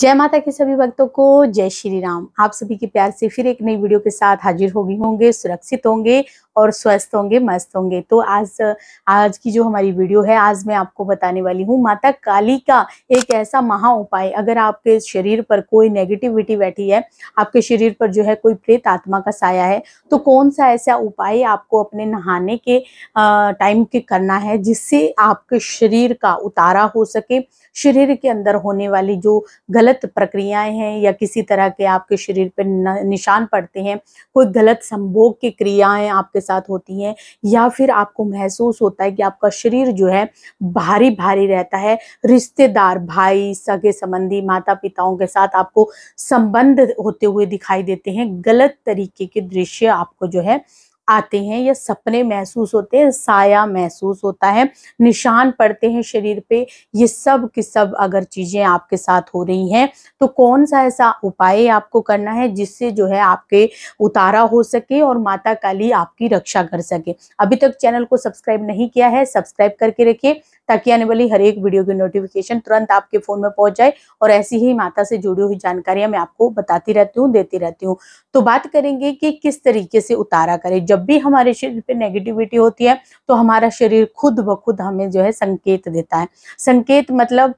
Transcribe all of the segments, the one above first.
जय माता के सभी भक्तों को जय श्री राम आप सभी के प्यार से फिर एक नई वीडियो के साथ हाजिर होगी होंगे सुरक्षित होंगे और स्वस्थ होंगे मस्त होंगे तो आज आज की जो हमारी वीडियो है आज मैं आपको बताने वाली हूँ माता काली का एक ऐसा महा उपाय अगर आपके शरीर पर कोई नेगेटिविटी बैठी है आपके शरीर पर जो है कोई प्रेत आत्मा का साया है तो कौन सा ऐसा उपाय आपको अपने नहाने के टाइम के करना है जिससे आपके शरीर का उतारा हो सके शरीर के अंदर होने वाली जो गलत गलत प्रक्रियाएं हैं या किसी तरह के आपके शरीर पर निशान पड़ते हैं कोई गलत संभोग की क्रियाएं आपके साथ होती हैं या फिर आपको महसूस होता है कि आपका शरीर जो है भारी भारी रहता है रिश्तेदार भाई सगे संबंधी माता पिताओं के साथ आपको संबंध होते हुए दिखाई देते हैं गलत तरीके के दृश्य आपको जो है आते हैं या सपने महसूस होते हैं साया महसूस होता है निशान पड़ते हैं शरीर पे ये सब की सब अगर चीज़ें आपके साथ हो रही हैं तो कौन सा ऐसा उपाय आपको करना है जिससे जो है आपके उतारा हो सके और माता काली आपकी रक्षा कर सके अभी तक चैनल को सब्सक्राइब नहीं किया है सब्सक्राइब करके रखिए ताकि आने वाली हर एक वीडियो की नोटिफिकेशन तुरंत आपके फोन में पहुंच जाए और ऐसी ही माता से जुड़ी हुई जानकारियां मैं आपको बताती रहती हूँ देती रहती हूँ तो बात करेंगे कि किस तरीके से उतारा करें जब जब भी हमारे शरीर पे नेगेटिविटी होती है तो हमारा शरीर खुद ब खुद हमें जो है संकेत देता है संकेत मतलब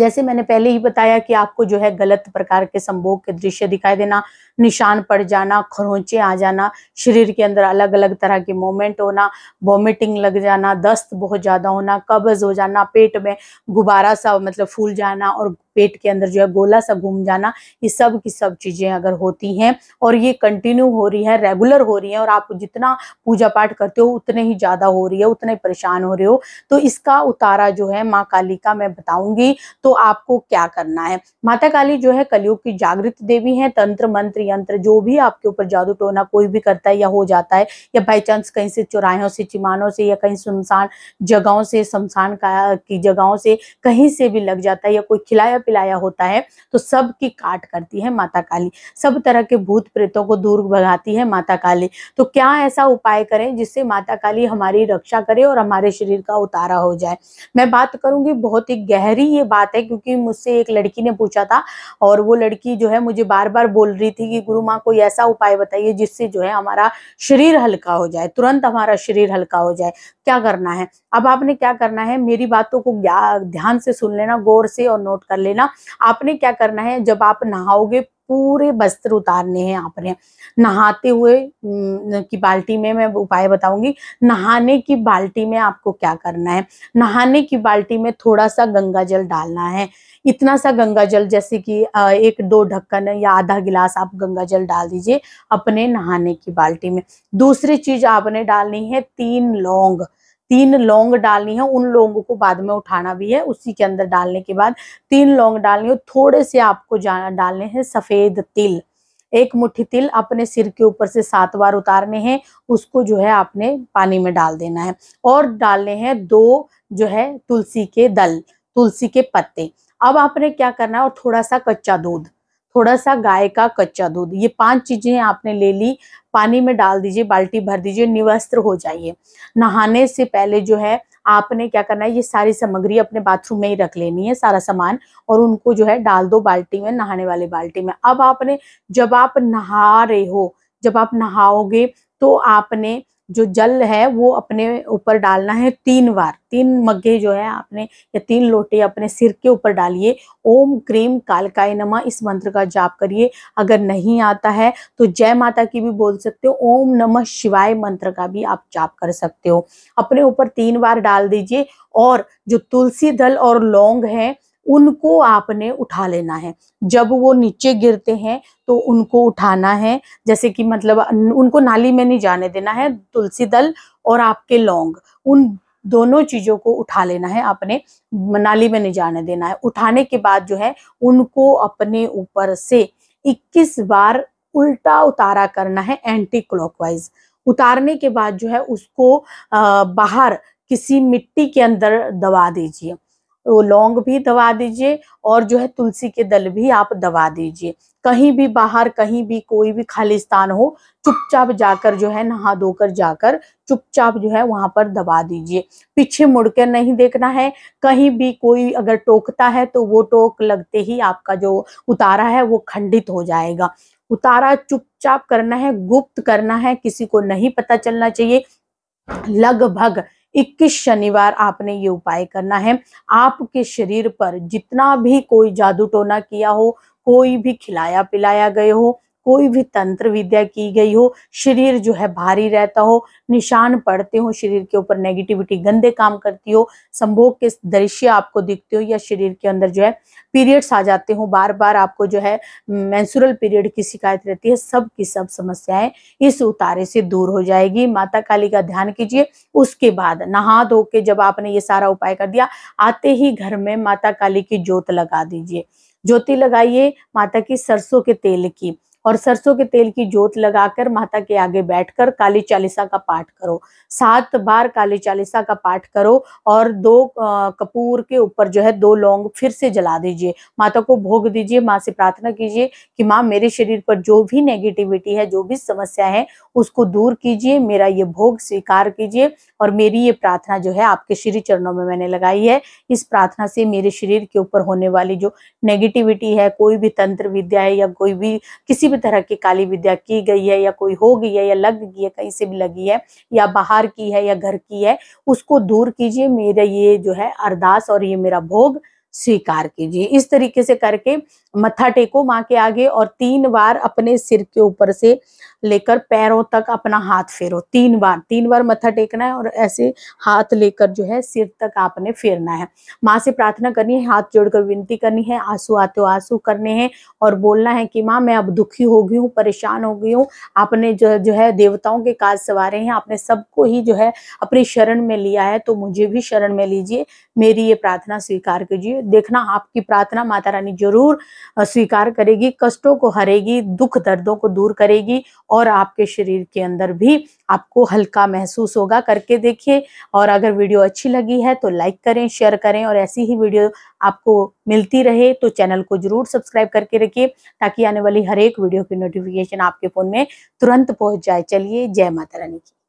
जैसे मैंने पहले ही बताया कि आपको जो है गलत प्रकार के संभोग के दृश्य दिखाई देना निशान पड़ जाना खरोंचे आ जाना शरीर के अंदर अलग अलग तरह के मोमेंट होना वॉमिटिंग लग जाना दस्त बहुत ज़्यादा होना कब्ज हो जाना पेट में गुब्बारा सा मतलब फूल जाना और पेट के अंदर जो है गोला सा घूम जाना ये सब की सब चीज़ें अगर होती हैं और ये कंटिन्यू हो रही है रेगुलर हो रही है और आप जितना पूजा पाठ करते हो उतने ही ज़्यादा हो रही है उतने परेशान हो रहे हो तो इसका उतारा जो है माँ काली का मैं बताऊंगी तो आपको क्या करना है माता काली जो है कलियुग की जागृत देवी है तंत्र मंत्र यंत्र जो भी आपके ऊपर जादू टोना कोई भी करता है या हो जाता है या बाई चांस कहीं से चौराहों से चिमानों से या कहीं सुनसान जगहों से शमशान की जगहों से कहीं से भी लग जाता है या कोई खिलाया पिलाया होता है तो सब की काट करती है माता काली सब तरह के भूत प्रेतों को दूर भगाती है माता काली तो क्या ऐसा उपाय करें जिससे माता काली हमारी रक्षा करे और हमारे शरीर का उतारा हो जाए मैं बात करूंगी बहुत ही गहरी ये बात है क्योंकि मुझसे एक लड़की ने पूछा था और वो लड़की जो है मुझे बार बार बोल रही थी कि गुरु माँ कोई ऐसा उपाय बताइए जिससे जो है हमारा शरीर हल्का हो जाए तुरंत हमारा शरीर हल्का हो जाए क्या करना है अब आपने क्या करना है मेरी बातों को ध्यान से सुन लेना गौर से और नोट कर लेना लेना आपने क्या करना है जब आप नहाओगे पूरे वस्त्र उतारने हैं आपने नहाते हुए की बाल्टी में मैं उपाय बताऊंगी नहाने की बाल्टी में आपको क्या करना है नहाने की बाल्टी में थोड़ा सा गंगा जल डालना है इतना सा गंगा जल जैसे कि एक दो ढक्कन या आधा गिलास आप गंगा जल डाल दीजिए अपने नहाने की बाल्टी में दूसरी चीज आपने डालनी है तीन लौंग तीन लौंग डालनी है उन लौंगों को बाद में उठाना भी है उसी के अंदर डालने के बाद तीन लौंग डालनी है थोड़े से आपको डालने हैं सफेद तिल एक मुट्ठी तिल अपने सिर के ऊपर से सात बार उतारने हैं उसको जो है आपने पानी में डाल देना है और डालने हैं दो जो है तुलसी के दल तुलसी के पत्ते अब आपने क्या करना है और थोड़ा सा कच्चा दूध थोड़ा सा गाय का कच्चा दूध ये पांच चीजें आपने ले ली पानी में डाल दीजिए बाल्टी भर दीजिए निवस्त्र हो जाइए नहाने से पहले जो है आपने क्या करना है ये सारी सामग्री अपने बाथरूम में ही रख लेनी है सारा सामान और उनको जो है डाल दो बाल्टी में नहाने वाले बाल्टी में अब आपने जब आप नहा रहे हो जब आप नहाओगे तो आपने जो जल है वो अपने ऊपर डालना है तीन बार तीन मग्घे जो है आपने या तीन लोटे अपने सिर के ऊपर डालिए ओम क्रीम कालकाय नमा इस मंत्र का जाप करिए अगर नहीं आता है तो जय माता की भी बोल सकते हो ओम नमः शिवाय मंत्र का भी आप जाप कर सकते हो अपने ऊपर तीन बार डाल दीजिए और जो तुलसी दल और लौंग है उनको आपने उठा लेना है जब वो नीचे गिरते हैं तो उनको उठाना है जैसे कि मतलब उनको नाली में नहीं जाने देना है तुलसी दल और आपके लौंग उन दोनों चीज़ों को उठा लेना है आपने नाली में नहीं जाने देना है उठाने के बाद जो है उनको अपने ऊपर से 21 बार उल्टा उतारा करना है एंटी क्लॉकवाइज उतारने के बाद जो है उसको बाहर किसी मिट्टी के अंदर दबा दीजिए लौंग भी दबा दीजिए और जो है तुलसी के दल भी आप दबा दीजिए कहीं भी बाहर कहीं भी कोई भी खाली स्थान हो चुपचाप जाकर जो है नहा धोकर जाकर चुपचाप जो है वहां पर दबा दीजिए पीछे मुड़कर नहीं देखना है कहीं भी कोई अगर टोकता है तो वो टोक लगते ही आपका जो उतारा है वो खंडित हो जाएगा उतारा चुपचाप करना है गुप्त करना है किसी को नहीं पता चलना चाहिए लगभग 21 शनिवार आपने ये उपाय करना है आपके शरीर पर जितना भी कोई जादू टोना किया हो कोई भी खिलाया पिलाया गए हो कोई भी तंत्र विद्या की गई हो शरीर जो है भारी रहता हो निशान पड़ते हो शरीर के ऊपर नेगेटिविटी गंदे काम करती हो संभोग के दृश्य आपको दिखते हो या शरीर के अंदर जो है पीरियड्स आ जाते हो बार बार आपको जो है मैंसुरल पीरियड की शिकायत रहती है सब की सब समस्याएं इस उतारे से दूर हो जाएगी माता काली का ध्यान कीजिए उसके बाद नहा धो के जब आपने ये सारा उपाय कर दिया आते ही घर में माता काली की जोत लगा दीजिए ज्योति लगाइए माता की सरसों के तेल की और सरसों के तेल की जोत लगाकर माता के आगे बैठकर काली चालीसा का पाठ करो सात बार काली चालीसा का पाठ करो और दो कपूर के ऊपर जो है दो लौंग फिर से जला दीजिए माता को भोग दीजिए माँ से प्रार्थना कीजिए कि माँ मेरे शरीर पर जो भी नेगेटिविटी है जो भी समस्या है उसको दूर कीजिए मेरा ये भोग स्वीकार कीजिए और मेरी ये प्रार्थना जो है आपके श्री चरणों में मैंने लगाई है इस प्रार्थना से मेरे शरीर के ऊपर होने वाली जो नेगेटिविटी है कोई भी तंत्र विद्या है या कोई भी किसी भी तरह की काली विद्या की गई है या कोई हो गई है या लग गई है कहीं से भी लगी है या बाहर की है या घर की है उसको दूर कीजिए मेरा ये जो है अरदास और ये मेरा भोग स्वीकार कीजिए इस तरीके से करके मत्था टेको माँ के आगे और तीन बार अपने सिर के ऊपर से लेकर पैरों तक अपना हाथ फेरो तीन बार तीन बार मथा टेकना है और ऐसे हाथ लेकर जो है सिर तक आपने फेरना है माँ से प्रार्थना करनी है हाथ जोड़कर विनती करनी है आंसू आते आंसू करने हैं और बोलना है कि माँ मैं अब दुखी हो गई हूँ परेशान हो गई हूँ आपने जो जो है देवताओं के काज सवारे हैं आपने सबको ही जो है अपनी शरण में लिया है तो मुझे भी शरण में लीजिए मेरी ये प्रार्थना स्वीकार कीजिए देखना आपकी प्रार्थना माता रानी जरूर स्वीकार करेगी कष्टों को हरेगी दुख दर्दों को दूर करेगी और आपके शरीर के अंदर भी आपको हल्का महसूस होगा करके देखिए और अगर वीडियो अच्छी लगी है तो लाइक करें शेयर करें और ऐसी ही वीडियो आपको मिलती रहे तो चैनल को जरूर सब्सक्राइब करके रखिए ताकि आने वाली हर एक वीडियो की नोटिफिकेशन आपके फ़ोन में तुरंत पहुंच जाए चलिए जय माता रानी की